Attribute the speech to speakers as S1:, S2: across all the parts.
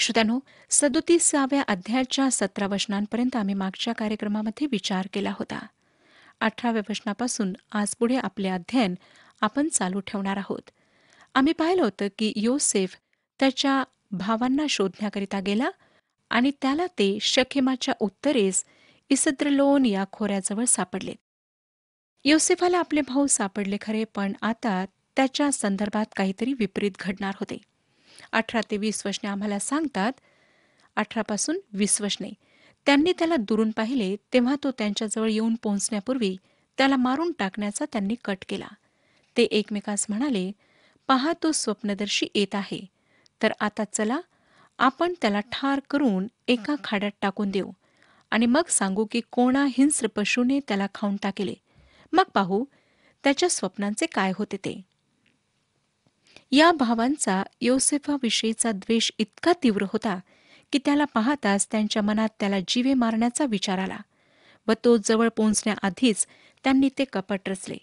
S1: श्रोत्यानो सदोतीसाव्या अध्यायाच्या सतरा वचनांपर्यंत आम्ही मागच्या कार्यक्रमामध्ये विचार केला होता अठराव्या वचनापासून आज पुढे आपले अध्ययन आपण चालू ठेवणार आहोत आम्ही पाहिलं होतं की योसेफ त्याच्या भावांना शोधण्याकरिता गेला आणि त्याला ते शखेमाच्या उत्तरेस इसद्रलोन या खोऱ्याजवळ सापडले योसेफाला आपले भाऊ सापडले खरे पण आता त्याच्या संदर्भात काहीतरी विपरीत घडणार होते अठरा ते वीस वशने आम्हाला सांगतात अठरापासून वीस वशने त्यांनी त्याला दुरून पाहिले तेव्हा तो त्यांच्याजवळ येऊन पोहोचण्यापूर्वी त्याला मारून टाकण्याचा त्यांनी कट केला ते एकमेकांस म्हणाले पहा तो स्वप्नदर्शी येत आहे तर आता चला आपण त्याला ठार करून एका खाड्यात टाकून देऊ आणि मग सांगू की कोणा हिंस्र पशूने त्याला खाऊन टाकले मग पाहू त्याच्या स्वप्नांचे काय होते ते या भावांचा योसेफाविषयीचा द्वेष इतका तीव्र होता की त्याला पाहताच त्यांच्या मनात त्याला जीवे मारण्याचा विचार आला व तो जवळ पोहोचण्याआधीच त्यांनी ते कपट रचले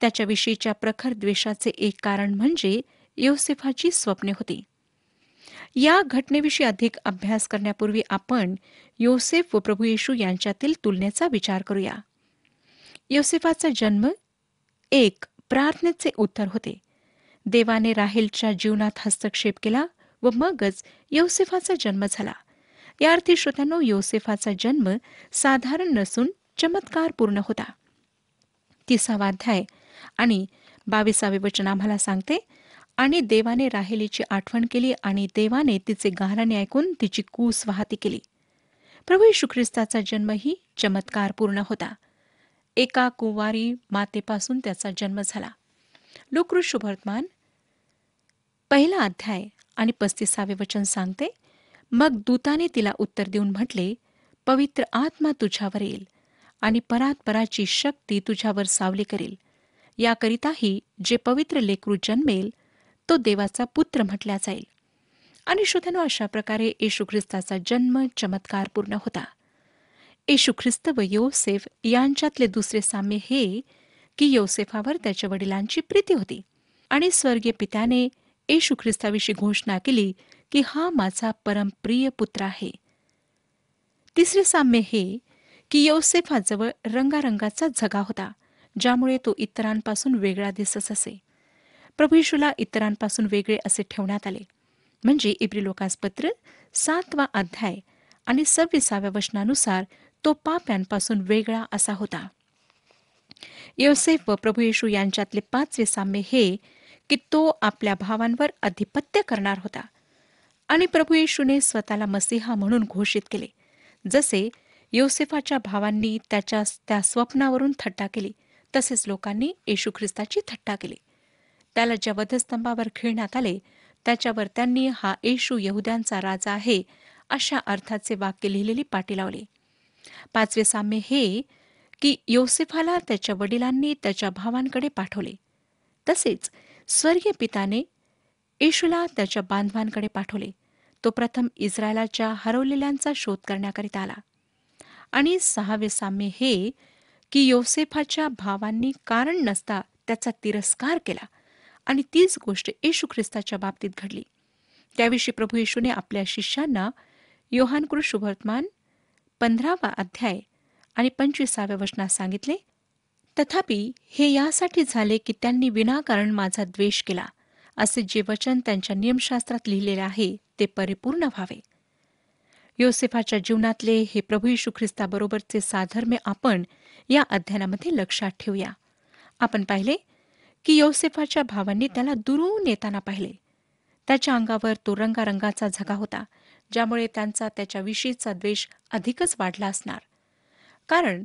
S1: त्याच्याविषयीच्या प्रखर द्वेषाचे एक कारण म्हणजे योसेफाची स्वप्ने होती या घटनेविषयी अधिक अभ्यास करण्यापूर्वी आपण योसेफ व प्रभू येशू यांच्यातील तुलनेचा विचार करूया योसेफाचा जन्म एक प्रार्थनेचे उत्तर होते देवाने राहेलच्या जीवनात हस्तक्षेप केला व मगच योसेफाचा जन्म झाला या अर्थी श्रोत्यानो योसेफाचा जन्म साधारण नसून चमत्कार होता तिसावा अध्याय आणि बावीसावे वचन आम्हाला सांगते आणि देवाने राहिलीची आठवण केली आणि देवाने तिचे गाराणे ऐकून तिची कूस वाहती केली प्रभू येशू ख्रिस्ताचा जन्मही चमत्कारपूर्ण होता एका कुवारी मातेपासून त्याचा जन्म झाला लोकृष पहिला अध्याय आणि पस्तीसावे वचन सांगते मग दूताने तिला उत्तर देऊन म्हटले पवित्र आत्मा तुझ्यावर येईल आणि परात्पराची शक्ती तुझ्यावर सावली करेल याकरिताही जे पवित्र लेकरू जन्मेल तो देवाचा पुत्र म्हटला जाईल आणि शोधनो अशा प्रकारे येशू ख्रिस्ताचा जन्म चमत्कार पूर्ण होता येशू ख्रिस्त व योसेफ यांच्यातले दुसरे साम्य हे की योसेफावर त्याच्या वडिलांची प्रीती होती आणि स्वर्गीय पित्याने येशू ख्रिस्ताविषयी घोषणा केली की हा माझा परमप्रिय पुत्र आहे तिसरे साम्य हे की यौसेफाजवळ रंगारंगाचा झगा होता ज्यामुळे तो इतरांपासून वेगळा दिसत असे प्रभू येशूला इतरांपासून वेगळे असे ठेवण्यात आले म्हणजे इब्री लोकासपत्र सातवा अध्याय आणि सव्वीसाव्या वचनानुसार तो पाप्यांपासून वेगळा असा होता योसेफ व प्रभू येशू यांच्यातले पाचवे साम्य हे की तो आपल्या भावांवर अधिपत्य करणार होता आणि प्रभू येशूने स्वतःला मसीहा म्हणून घोषित केले जसे योसेफाच्या भावांनी त्याच्या त्या स्वप्नावरून थट्टा केली तसेच लोकांनी येशू ख्रिस्ताची थट्टा केली त्याला ज्या वधस्तंभावर खेळण्यात आले त्याच्यावर त्यांनी हा येशू यहुद्यांचा राजा आहे अशा अर्थाचे वाक्य लिहिलेली पाटी लावले पाचवे साम्य हे की योसेफाला त्याच्या वडिलांनी त्याच्या भावांकडे पाठवले तसेच स्वर्गीय पिताने येशूला त्याच्या बांधवांकडे पाठवले तो प्रथम इस्रायलाच्या हरवलेल्यांचा शोध करण्याकरिता आला आणि सहावे साम्य हे की योसेफाच्या भावांनी कारण नसता त्याचा तिरस्कार केला आणि तीच गोष्ट येशू ख्रिस्ताच्या बाबतीत घडली त्याविषयी प्रभू येशूने आपल्या शिष्यांना योहानकृ शुभवर्तमान पंधरावा अध्याय आणि पंचवीसाव्या वचनात सांगितले तथापि हे यासाठी झाले की त्यांनी विनाकारण माझा द्वेष केला असे जे वचन त्यांच्या नियमशास्त्रात लिहिलेले आहे ते परिपूर्ण व्हावे योसेफाच्या जीवनातले हे प्रभू यशू ख्रिस्ताबरोबरचे साधर्म्य आपण या अध्ययनामध्ये लक्षात ठेवूया आपण पाहिले की योसेफाच्या भावांनी त्याला दुरून येताना पाहिले त्याच्या अंगावर तो रंगारंगाचा झगा होता ज्यामुळे त्यांचा त्याच्याविषयीचा द्वेष अधिकच वाढला असणार कारण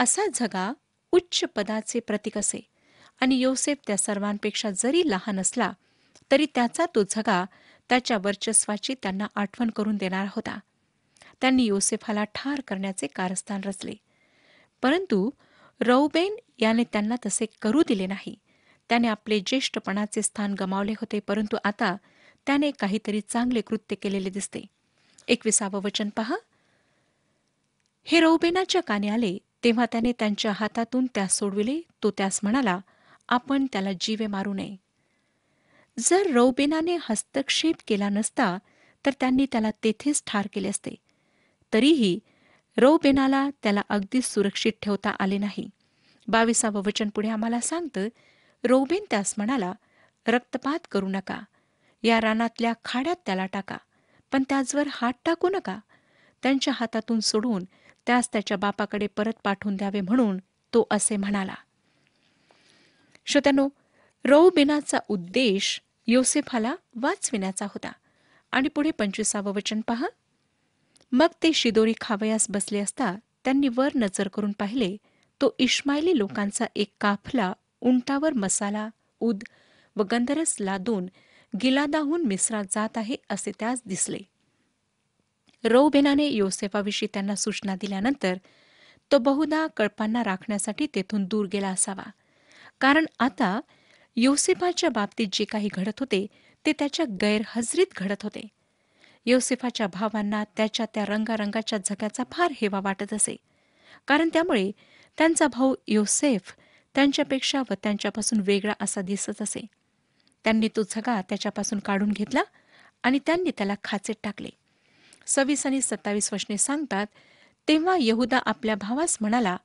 S1: असा झगा उच्च पदाचे प्रतीक असे आणि योसेफ त्या सर्वांपेक्षा जरी लहान असला तरी त्याचा तो झगा त्याच्या वर्चस्वाची त्यांना आठवण करून देणार होता त्यांनी योसेफाला ठार करण्याचे कारस्थान रचले परंतु रौबेन याने त्यांना तसे करू दिले नाही त्याने आपले ज्येष्ठपणाचे स्थान गमावले होते परंतु आता त्याने काहीतरी चांगले कृत्य केलेले दिसते एकविसावं वचन पहा हे रौबेनाच्या काने आले तेव्हा त्याने त्यांच्या हातातून त्यास सोडविले तो त्यास म्हणाला आपण त्याला जीवे मारू नये जर रौबेनाने हस्तक्षेप केला नसता तर त्यांनी त्याला तेथेच ठार केले असते तरीही रौबेनाला त्याला अगदी सुरक्षित ठेवता आले नाही बावीसावं वचन पुढे आम्हाला सांगतं रौबेन त्यास म्हणाला रक्तपात करू नका या रानातल्या खाड्यात त्याला टाका पण त्याचवर हात टाकू नका त्यांच्या हातातून सोडून त्यास त्याच्या बापाकडे परत पाठवून द्यावे म्हणून तो असे म्हणाला श्रोत्यानो रौबिनाचा उद्देश योसेफाला वाचविण्याचा होता आणि पुढे पंचवीसावं वचन पहा मग ते शिदोरी खावयास बसले असता त्यांनी वर नजर करून पाहिले तो इश्मायली लोकांचा एक काफला उंटावर मसाला उद व गंधरस लादून गिलादाहून मिसरा जात आहे असे त्यास दिसले रौबेनाने योसेफाविषयी त्यांना सूचना दिल्यानंतर तो बहुधा कळपांना राखण्यासाठी तेथून दूर गेला असावा कारण आता योसेफाच्या बाबतीत जे काही घडत होते ते त्याच्या गैरहजरीत घडत होते योसेफाच्या भावांना त्याच्या त्या रंगारंगाच्या झग्याचा फार हेवा वाटत असे कारण त्यामुळे त्यांचा भाऊ योसेफ त्यांच्यापेक्षा व त्यांच्यापासून वेगळा असा दिसत असे त्यांनी तो झगा त्याच्यापासून काढून घेतला आणि त्यांनी त्याला खाचेत टाकले सव्वीस आणि सत्तावीस वशने सांगतात तेव्हा यहुदा आपल्या भावास म्हणाला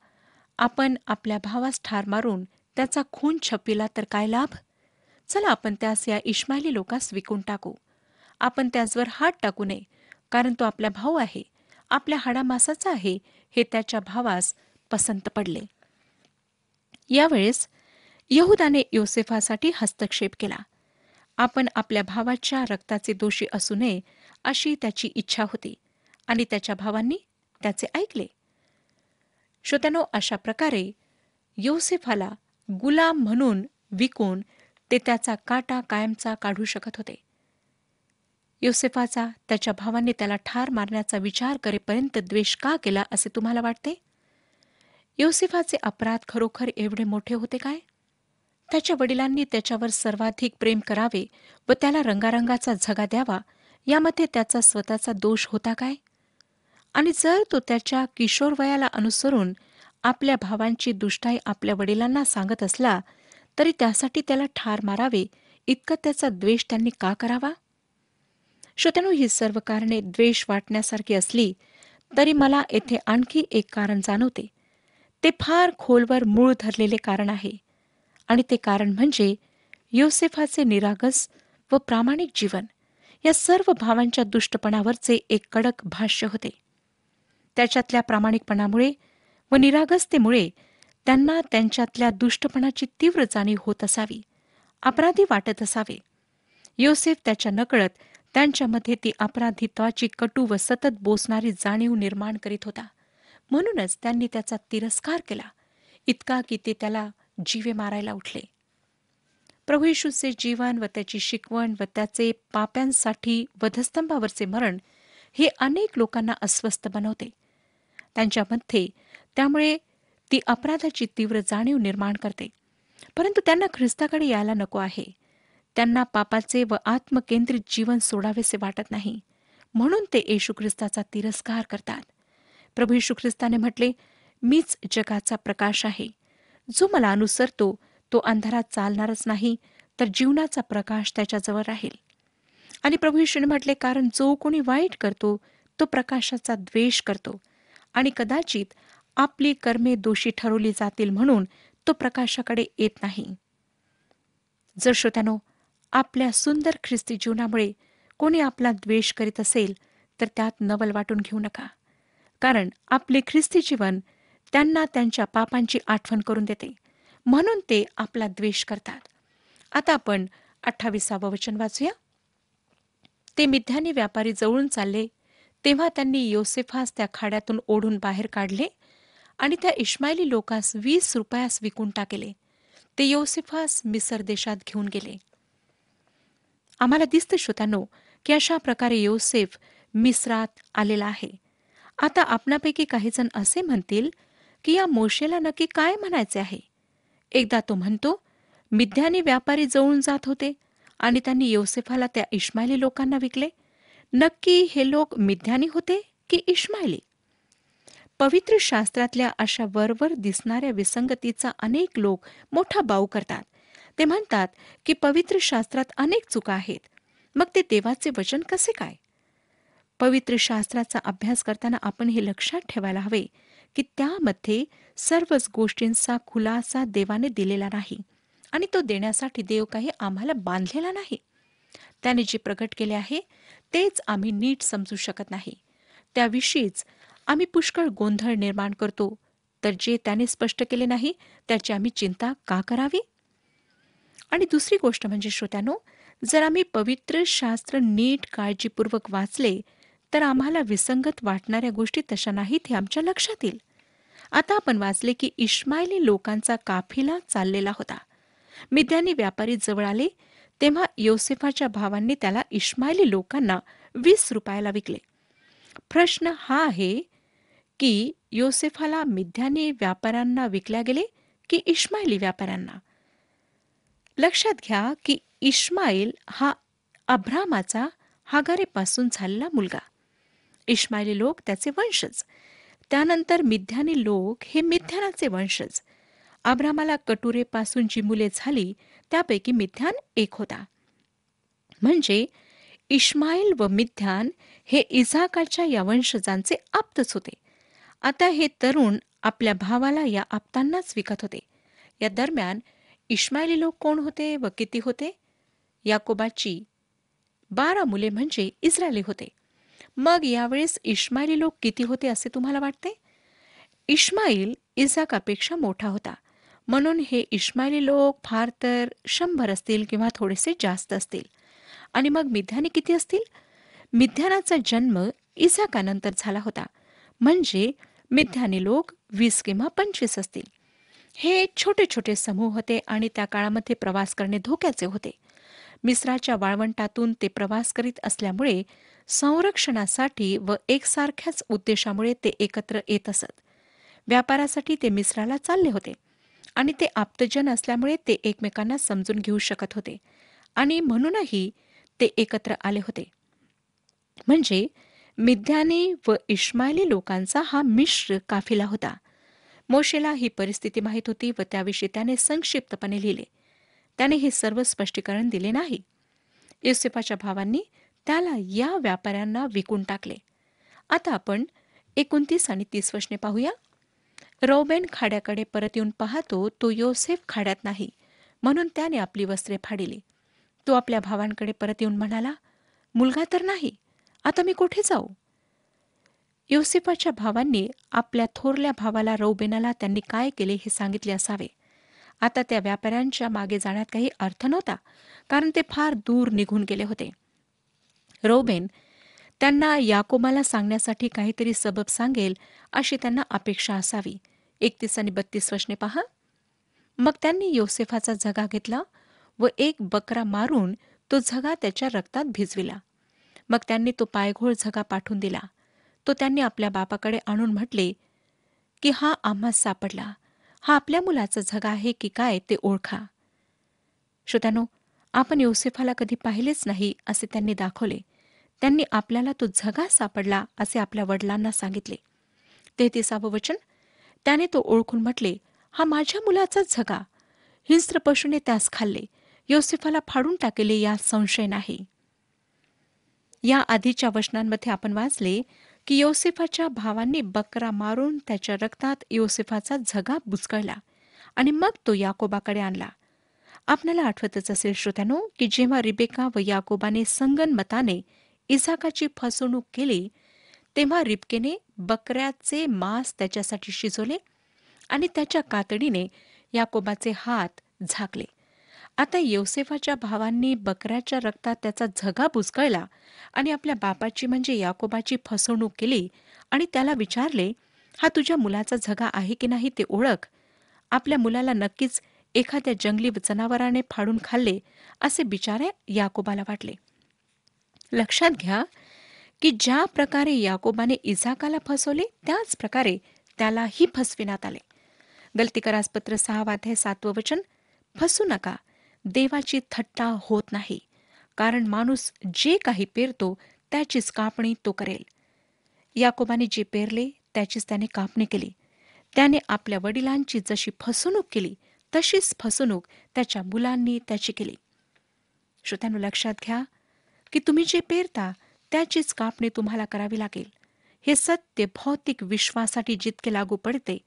S1: आपण आपल्या भावास ठार मारून त्याचा खून छपिला तर काय लाभ चला आपण त्यास या इश्माली लोकास विकून टाकू आपण त्याचवर हात टाकू नये कारण तो आपला भाऊ आहे आपल्या हाडामासाचा आहे हे त्याच्या भावास पसंत पडले यावेळेस यहुदाने योसेफासाठी हस्तक्षेप केला आपण आपल्या भावाच्या रक्ताचे दोषी असू नये अशी त्याची इच्छा होती आणि त्याच्या भावांनी त्याचे ऐकले श्रोत्यानो अशा प्रकारे योसेफाला गुलाम म्हणून विकून ते त्याचा काटा कायमचा काढू शकत होते योसेफाचा त्याच्या भावांनी त्याला ठार मारण्याचा विचार करेपर्यंत द्वेष का केला असे तुम्हाला वाटते योसेफाचे अपराध खरोखर एवढे मोठे होते काय त्याच्या वडिलांनी त्याच्यावर सर्वाधिक प्रेम करावे व त्याला रंगारंगाचा झगा द्यावा यामध्ये त्याचा स्वतःचा दोष होता काय आणि जर तो त्याच्या किशोर वयाला अनुसरून आपल्या भावांची दुष्टाई आपल्या वडिलांना सांगत असला तरी त्यासाठी त्याला ठार मारावे इतका त्याचा द्वेष त्यांनी का करावा श्रोत्यानु ही सर्व कारणे द्वेष वाटण्यासारखी असली तरी मला येथे आणखी एक कारण जाणवते ते फार खोलवर मूळ धरलेले कारण आहे आणि ते कारण म्हणजे योसेफाचे निरागस व प्रामाणिक जीवन या सर्व भावांच्या दुष्टपणावरचे एक कडक भाष्य होते त्याच्यातल्या प्रामाणिकपणामुळे व निरागसतेमुळे त्यांना त्यांच्यातल्या दुष्टपणाची तीव्र जाणीव होत असावी अपराधी वाटत असावे योसेफ त्याच्या नकळत त्यांच्यामध्ये ती अपराधित्वाची कटू व सतत बोसणारी जाणीव निर्माण करीत होता म्हणूनच त्यांनी त्याचा तिरस्कार केला इतका की ते त्याला जीवे मारायला उठले प्रभू येशूचे जीवन व त्याची शिकवण व त्याचे पाप्यांसाठी वधस्तंभावरचे मरण हे अनेक लोकांना अस्वस्थ बनवते त्यांच्यामध्ये त्यामुळे ती अपराधाची तीव्र जाणीव निर्माण करते परंतु त्यांना ख्रिस्ताकडे यायला नको आहे त्यांना पापाचे व आत्मकेंद्रित जीवन सोडावेसे वाटत नाही म्हणून ते येशू ख्रिस्ताचा तिरस्कार करतात प्रभू येशू ख्रिस्ताने म्हटले मीच जगाचा प्रकाश आहे जो मला अनुसरतो तो अंधारात चालणारच नाही तर जीवनाचा प्रकाश त्याच्याजवळ राहील आणि प्रभू येशूने म्हटले कारण जो कोणी वाईट करतो तो प्रकाशाचा द्वेष करतो आणि कदाचित आपली कर्मे दोषी ठरवली जातील म्हणून तो प्रकाशाकडे येत नाही जर श्रोत्यानो आपल्या सुंदर ख्रिस्ती जीवनामुळे कोणी आपला द्वेष करीत असेल तर त्यात नवल वाटून घेऊ नका कारण आपले ख्रिस्ती जीवन त्यांना त्यांच्या पापांची आठवण करून देते म्हणून ते आपला द्वेष करतात आता आपण अठ्ठावीसावं वचन वाचूया ते मिथ्याने व्यापारी जवळून चालले तेव्हा त्यांनी योसेफास त्या खाड्यातून ओढून बाहेर काढले आणि त्या इश्माइली लोकास वीस रुपयास विकून टाकले ते योसेफास मिसर देशात घेऊन गेले आम्हाला दिसतं श्रोतानो की अशा प्रकारे योसेफ मिस्रात आलेला आहे आता आपणापैकी जण असे म्हणतील की या मोशेला नक्की काय म्हणायचे आहे एकदा तो म्हणतो मिद्यानी व्यापारी जवळून जात होते आणि त्यांनी योसेफाला त्या इश्मायली लोकांना विकले नक्की हे लोक मिद्यानी होते की इश्मायली पवित्र शास्त्रातल्या अशा वरवर दिसणाऱ्या विसंगतीचा अनेक लोक मोठा बाऊ करतात ते म्हणतात की पवित्र शास्त्रात अनेक चुका आहेत मग ते देवाचे वचन कसे काय पवित्र शास्त्राचा अभ्यास करताना आपण हे लक्षात ठेवायला हवे की त्यामध्ये सर्वच गोष्टींचा खुलासा देवाने दिलेला नाही आणि तो देण्यासाठी देव काही आम्हाला बांधलेला नाही त्याने जे प्रकट केले आहे तेच आम्ही नीट समजू शकत नाही त्याविषयीच आम्ही पुष्कळ गोंधळ निर्माण करतो तर जे त्याने स्पष्ट केले नाही त्याची आम्ही चिंता का करावी आणि दुसरी गोष्ट म्हणजे श्रोत्यानो जर आम्ही पवित्र शास्त्र नीट काळजीपूर्वक वाचले तर आम्हाला विसंगत वाटणाऱ्या गोष्टी तशा नाहीत हे आमच्या लक्षात येईल आता आपण वाचले की इश्मायली लोकांचा काफिला चाललेला होता मिद्यानी व्यापारी जवळ आले तेव्हा योसेफाच्या भावांनी त्याला इश्मायली लोकांना वीस रुपयाला विकले प्रश्न हा आहे की योसेफाला मिध्यानी व्यापाऱ्यांना विकल्या गेले की इश्मायली व्यापाऱ्यांना लक्षात घ्या की इश्माईल हा अभ्रामाचा हागारेपासून झालेला मुलगा इश्माईली लोक त्याचे वंशज त्यानंतर मिध्यानी लोक हे मिथ्यानाचे वंशज आब्रामाला कटुरेपासून जी मुले झाली त्यापैकी मिथ्यान एक होता म्हणजे इश्माईल व मिथ्यान हे इझाकाच्या या वंशजांचे आप्तच होते आता हे तरुण आपल्या भावाला या आप्तांनाच विकत होते या दरम्यान इश्माईली लोक कोण होते व किती होते याकोबाची बारा मुले म्हणजे इस्रायली होते मग यावेळेस इश्माईली लोक किती होते असे तुम्हाला वाटते इश्माईल इजाकापेक्षा मोठा होता म्हणून हे इश्माईली लोक फार तर शंभर असतील किंवा थोडेसे जास्त असतील आणि मग मिध्याने किती असतील मिध्यानाचा जन्म इजाकानंतर झाला होता म्हणजे मिध्यानी लोक वीस किंवा पंचवीस असतील हे छोटे छोटे समूह होते आणि त्या काळामध्ये प्रवास करणे धोक्याचे होते मिस्राच्या वाळवंटातून ते प्रवास करीत असल्यामुळे संरक्षणासाठी व एकसारख्याच उद्देशामुळे ते एकत्र येत असत व्यापारासाठी ते मिश्राला चालले होते आणि ते आप्तजन असल्यामुळे ते एकमेकांना समजून घेऊ शकत होते आणि म्हणूनही ते एकत्र आले होते म्हणजे मिध्यानी व इश्मायली लोकांचा हा मिश्र काफिला होता मोशेला ही परिस्थिती माहीत होती व त्याविषयी त्याने संक्षिप्तपणे लिहिले त्याने हे सर्व स्पष्टीकरण दिले नाही युसेफाच्या भावांनी त्याला या व्यापाऱ्यांना विकून टाकले आता आपण एकोणतीस आणि तीस वशने पाहूया रौबेन खाड्याकडे परत येऊन पाहतो तो योसेफ खाड्यात नाही म्हणून त्याने आपली वस्त्रे फाडिली तो आपल्या भावांकडे परत येऊन म्हणाला मुलगा तर नाही आता मी कुठे जाऊ योसेफाच्या भावांनी आपल्या थोरल्या भावाला रौबेनाला त्यांनी काय केले हे सांगितले असावे आता त्या व्यापाऱ्यांच्या मागे जाण्यात काही अर्थ नव्हता कारण ते फार दूर निघून गेले होते रोबेन त्यांना याकोबाला सांगण्यासाठी काहीतरी सबब सांगेल अशी त्यांना अपेक्षा असावी एकतीस आणि बत्तीस वशने पहा मग त्यांनी योसेफाचा झगा घेतला व एक बकरा मारून तो झगा त्याच्या रक्तात भिजविला मग त्यांनी तो पायघोळ झगा पाठवून दिला तो त्यांनी आपल्या बापाकडे आणून म्हटले की हा आम्हा सापडला हा आपल्या मुलाचा झगा आहे की काय ते ओळखा श्रोत्यानो आपण योसेफाला कधी पाहिलेच नाही असे त्यांनी दाखवले त्यांनी आपल्याला तो झगा सापडला असे आपल्या वडिलांना सांगितले तेहतीसावं वचन त्याने तो ओळखून म्हटले हा माझ्या मुलाचा झगा हिंस्त्र पशूने त्यास खाल्ले योसेफाला फाडून टाकले या संशय नाही या आधीच्या वचनांमध्ये आपण वाचले की योसेफाच्या भावांनी बकरा मारून त्याच्या रक्तात योसेफाचा झगा बुचकळला आणि मग तो याकोबाकडे आणला आपल्याला आठवतच असेल श्रोत्यानो की जेव्हा रिबेका व याकोबाने संगनमताने इसाकाची फसवणूक केली तेव्हा रिबकेने बकऱ्याचे मांस त्याच्यासाठी शिजवले आणि त्याच्या कातडीने याकोबाचे हात झाकले आता योसेफाच्या भावांनी बकऱ्याच्या रक्तात त्याचा झगा बुसकळला आणि आपल्या बापाची म्हणजे याकोबाची फसवणूक केली आणि त्याला विचारले हा तुझ्या मुलाचा झगा आहे की नाही ते ओळख आपल्या मुलाला नक्कीच एखाद्या जंगली जनावराने फाडून खाल्ले असे बिचारे याकोबाला वाटले लक्षात घ्या की ज्या प्रकारे याकोबाने इजाकाला फसवले त्याच प्रकारे त्यालाही फसविण्यात आले गलती करासपत्र हे सातवं वचन फसू नका देवाची थट्टा होत नाही कारण माणूस जे काही पेरतो त्याचीच कापणी तो करेल याकोबाने जे पेरले त्याचीच त्याने कापणी केली त्याने आपल्या वडिलांची जशी फसवणूक केली तशीच फसवणूक त्याच्या मुलांनी त्याची केली श्रोत्यानं लक्षात घ्या की तुम्ही जे पेरता त्याचीच कापणी तुम्हाला करावी लागेल हे सत्य भौतिक विश्वासाठी जितके लागू पडते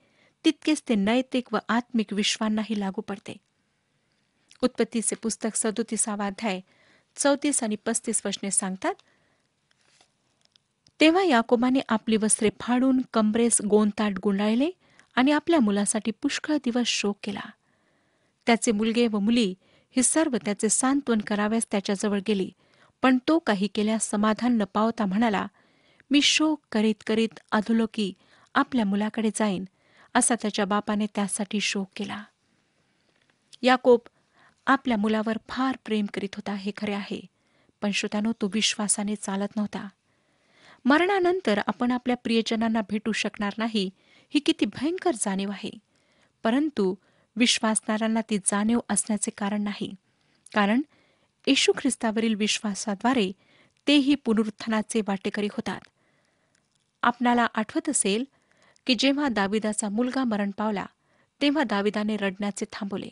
S1: तितकेच ते नैतिक व आत्मिक विश्वांनाही लागू पडते उत्पत्तीचे पुस्तक सदोतीसावा अध्याय चौतीस आणि पस्तीस वचने सांगतात तेव्हा याकोबाने आपली वस्त्रे फाडून कमरेस गोंताट गुंडाळले आणि आपल्या मुलासाठी पुष्कळ दिवस शोक केला त्याचे मुलगे व मुली ही सर्व त्याचे सांत्वन कराव्यास त्याच्याजवळ गेली पण तो काही केल्यास समाधान न पावता म्हणाला मी शोक करीत करीत अधोलोकी आपल्या मुलाकडे जाईन असा त्याच्या बापाने त्यासाठी शोक केला याकोब आपल्या मुलावर फार प्रेम करीत होता हे खरे आहे पण श्रोत्यानो तो विश्वासाने चालत नव्हता मरणानंतर आपण आपल्या प्रियजनांना भेटू शकणार नाही ही किती भयंकर जाणीव आहे परंतु विश्वासणाऱ्यांना ती जाणीव असण्याचे कारण नाही कारण येशू ख्रिस्तावरील विश्वासाद्वारे तेही पुनरुत्थानाचे वाटेकरी होतात आपणाला आठवत असेल की जेव्हा दाविदाचा मुलगा मरण पावला तेव्हा दाविदाने रडण्याचे थांबवले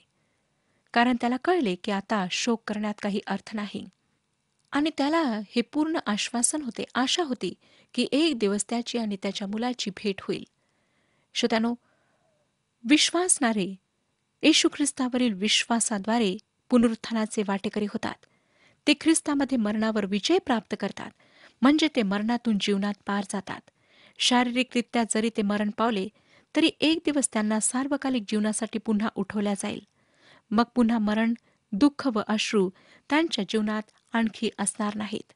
S1: कारण त्याला कळले की आता शोक करण्यात काही अर्थ नाही आणि त्याला हे पूर्ण आश्वासन होते आशा होती की एक दिवस त्याची आणि त्याच्या मुलाची भेट होईल श्रोत्यानो विश्वासणारे येशू ख्रिस्तावरील विश्वासाद्वारे पुनरुत्थानाचे वाटेकरी होतात ते ख्रिस्तामध्ये मरणावर विजय प्राप्त करतात म्हणजे ते मरणातून जीवनात पार जातात शारीरिकरित्या जरी ते मरण पावले तरी एक दिवस त्यांना सार्वकालिक जीवनासाठी पुन्हा उठवल्या जाईल मग पुन्हा मरण दुःख व अश्रू त्यांच्या जीवनात आणखी असणार नाहीत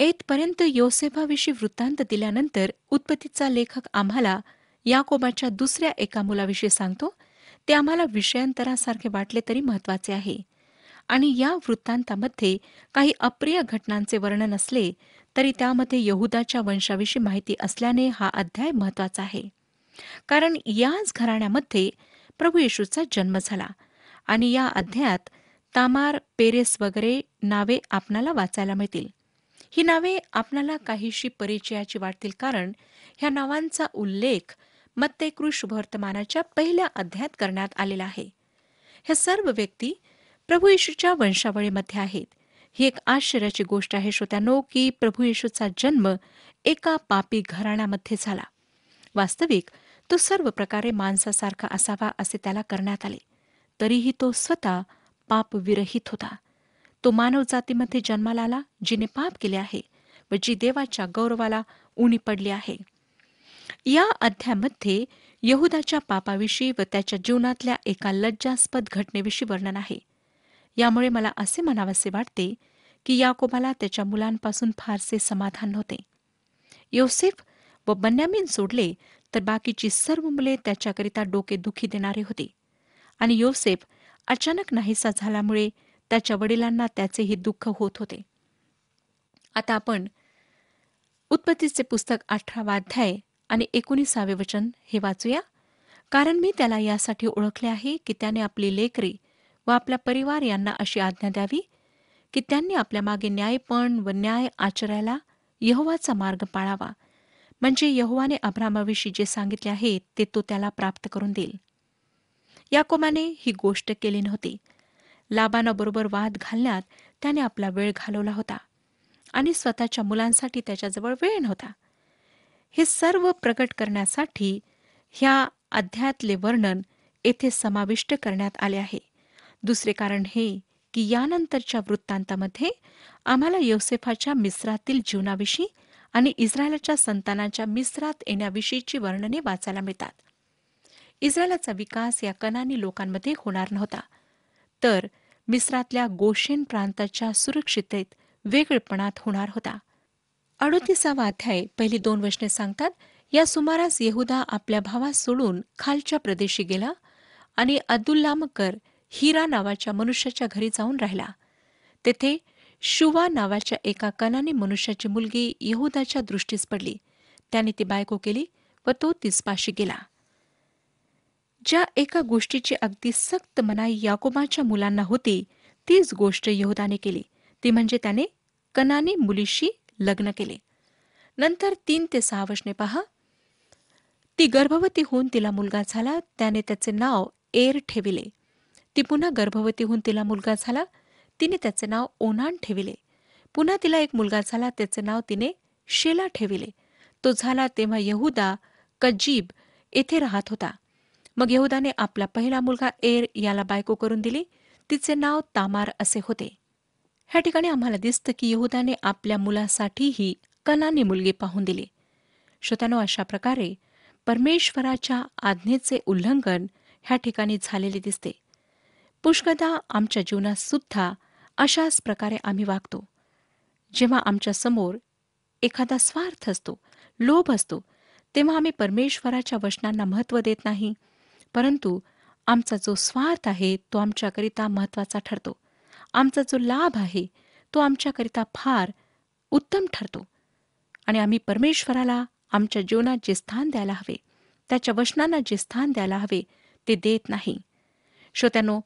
S1: येथपर्यंत योसेफाविषयी वृत्तांत दिल्यानंतर उत्पत्तीचा लेखक आम्हाला याकोबाच्या दुसऱ्या एका मुलाविषयी सांगतो ते आम्हाला विषयांतरासारखे वाटले तरी महत्वाचे आहे आणि या वृत्तांतामध्ये काही अप्रिय घटनांचे वर्णन असले तरी त्यामध्ये यहुदाच्या वंशाविषयी माहिती असल्याने हा अध्याय महत्वाचा आहे कारण याच घराण्यामध्ये प्रभू येशूचा जन्म झाला आणि या अध्यायात तामार पेरेस वगैरे नावे आपणाला वाचायला मिळतील ही नावे आपणाला काहीशी परिचयाची वाटतील कारण ह्या नावांचा उल्लेख मत्ते वर्तमानाच्या पहिल्या अध्यात करण्यात आलेला आहे ह्या सर्व व्यक्ती प्रभू येशूच्या वंशावळीमध्ये आहेत ही एक आश्चर्याची गोष्ट आहे श्रोत्यानो की प्रभू येशूचा जन्म एका पापी घराण्यामध्ये झाला वास्तविक तो सर्व प्रकारे माणसासारखा असावा असे त्याला करण्यात आले तरीही तो स्वतः पापविरहित होता तो मानव जातीमध्ये जन्माला आला जिने पाप केले आहे व जी देवाच्या गौरवाला उणी पडली आहे या अध्यामध्ये यहुदाच्या पापाविषयी व त्याच्या जीवनातल्या एका लज्जास्पद घटनेविषयी वर्णन आहे यामुळे मला असे म्हणावेसे वाटते की याकोबाला त्याच्या मुलांपासून फारसे समाधान नव्हते योसेफ व बन्यामीन सोडले तर बाकीची सर्व मुले त्याच्याकरिता डोके दुखी देणारे होते आणि योसेफ अचानक नाहीसा झाल्यामुळे त्याच्या वडिलांना त्याचेही दुःख होत होते आता आपण उत्पत्तीचे पुस्तक अठरावा अध्याय आणि एकोणीसावे वचन हे वाचूया कारण मी त्याला यासाठी ओळखले आहे की त्याने आपली लेकरी व आपला परिवार यांना अशी आज्ञा द्यावी की त्यांनी आपल्या मागे न्यायपण व न्याय आचरायला यहोवाचा मार्ग पाळावा म्हणजे यहोवाने अभ्रामाविषयी जे सांगितले आहे ते तो त्याला प्राप्त करून देईल याकोमाने ही गोष्ट केली नव्हती लाबानाबरोबर वाद घालण्यात त्याने आपला वेळ घालवला होता आणि स्वतःच्या मुलांसाठी त्याच्याजवळ वेळ नव्हता हे सर्व प्रकट करण्यासाठी ह्या अध्यायातले वर्णन येथे समाविष्ट करण्यात आले आहे दुसरे कारण हे की यानंतरच्या वृत्तांतामध्ये आम्हाला योसेफाच्या मिस्रातील जीवनाविषयी आणि इस्रायलाच्या संतानाच्या मिस्रात येण्याविषयीची वर्णने वाचायला मिळतात इस्रायलाचा विकास या कनानी लोकांमध्ये होणार नव्हता तर मिस्रातल्या गोशेन प्रांताच्या सुरक्षितेत वेगळेपणात होणार होता अडोतीसावा अध्याय पहिली दोन वचने सांगतात या सुमारास येहुदा आपल्या भावा सोडून खालच्या प्रदेशी गेला आणि अब्दुल्लामकर हिरा नावाच्या मनुष्याच्या घरी जाऊन राहिला तेथे शुवा नावाच्या एका कनाने मनुष्याची मुलगी येहुदाच्या दृष्टीस पडली त्याने ती बायको केली व तो तिसपाशी गेला ज्या एका गोष्टीची अगदी सक्त मनाई याकोबाच्या मुलांना होती तीच गोष्ट यहुदाने केली ती म्हणजे त्याने कनाने मुलीशी लग्न केले नंतर तीन ते सहा वर्षने पहा ती गर्भवती होऊन तिला मुलगा झाला त्याने त्याचे नाव एर ठेविले ती पुन्हा गर्भवती होऊन तिला मुलगा झाला तिने त्याचे नाव ओनान ठेविले पुन्हा तिला एक मुलगा झाला त्याचे नाव तिने शेला ठेविले तो झाला तेव्हा यहुदा कजीब येथे राहत होता मग यहुदाने आपला पहिला मुलगा एर याला बायको करून दिली तिचे नाव तामार असे होते ह्या ठिकाणी आम्हाला दिसतं की यहुदाने आपल्या मुलासाठीही कनाने मुलगी पाहून दिली श्रोत्यानो अशा प्रकारे परमेश्वराच्या आज्ञेचे उल्लंघन ह्या ठिकाणी झालेले दिसते पुष्कदा आमच्या जीवनात सुद्धा अशाच प्रकारे आम्ही वागतो जेव्हा आमच्या समोर एखादा स्वार्थ असतो लोभ असतो तेव्हा आम्ही परमेश्वराच्या वचनांना महत्त्व देत नाही परंतु आमचा जो स्वार्थ आहे तो आमच्याकरिता महत्त्वाचा ठरतो आमचा जो लाभ आहे तो आमच्याकरिता फार उत्तम ठरतो आणि आम्ही परमेश्वराला आमच्या जीवनात जे स्थान द्यायला हवे त्याच्या वचनांना जे स्थान द्यायला हवे ते देत नाही श्रोत्यानो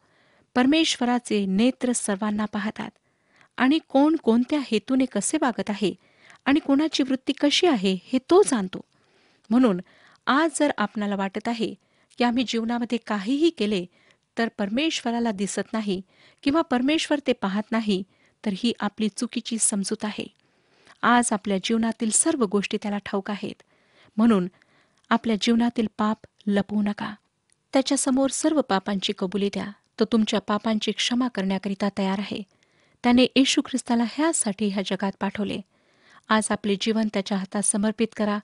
S1: परमेश्वराचे नेत्र सर्वांना पाहतात आणि कोण कोणत्या हेतूने कसे वागत आहे आणि कोणाची वृत्ती कशी आहे हे तो जाणतो म्हणून आज जर आपणाला वाटत आहे की आम्ही जीवनामध्ये काहीही केले तर परमेश्वराला दिसत नाही किंवा परमेश्वर ते पाहत नाही तर ही आपली चुकीची समजूत आहे आज आपल्या जीवनातील सर्व गोष्टी त्याला ठाऊक आहेत म्हणून आपल्या जीवनातील पाप लपवू नका त्याच्यासमोर सर्व पापांची कबुली द्या तो तुमच्या पापांची क्षमा करण्याकरिता तयार आहे त्याने येशू ख्रिस्ताला ह्यासाठी ह्या जगात पाठवले आज आपले जीवन त्याच्या हातात समर्पित करा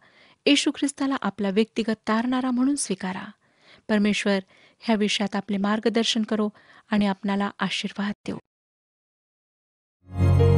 S1: येशू ख्रिस्ताला आपला व्यक्तिगत तारणारा म्हणून स्वीकारा परमेश्वर ह्या विषयात आपले मार्गदर्शन करो आणि आपणाला आशीर्वाद देऊ